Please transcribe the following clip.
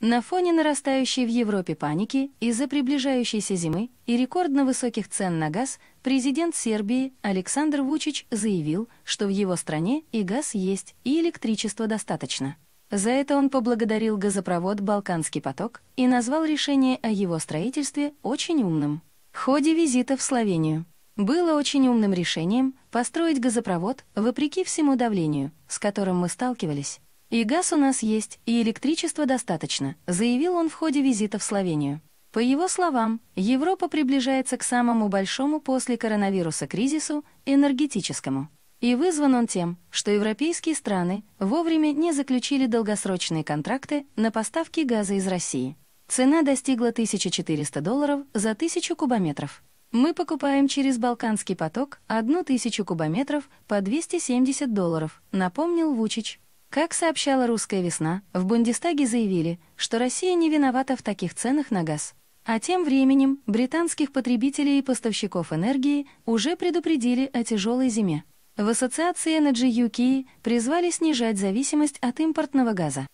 На фоне нарастающей в Европе паники из-за приближающейся зимы и рекордно высоких цен на газ, президент Сербии Александр Вучич заявил, что в его стране и газ есть, и электричества достаточно. За это он поблагодарил газопровод «Балканский поток» и назвал решение о его строительстве очень умным. В ходе визита в Словению было очень умным решением построить газопровод вопреки всему давлению, с которым мы сталкивались. «И газ у нас есть, и электричества достаточно», заявил он в ходе визита в Словению. По его словам, Европа приближается к самому большому после коронавируса кризису – энергетическому. И вызван он тем, что европейские страны вовремя не заключили долгосрочные контракты на поставки газа из России. Цена достигла 1400 долларов за 1000 кубометров. Мы покупаем через Балканский поток 1000 кубометров по 270 долларов, напомнил Вучич. Как сообщала «Русская весна», в Бундестаге заявили, что Россия не виновата в таких ценах на газ. А тем временем британских потребителей и поставщиков энергии уже предупредили о тяжелой зиме. В ассоциации Energy UK призвали снижать зависимость от импортного газа.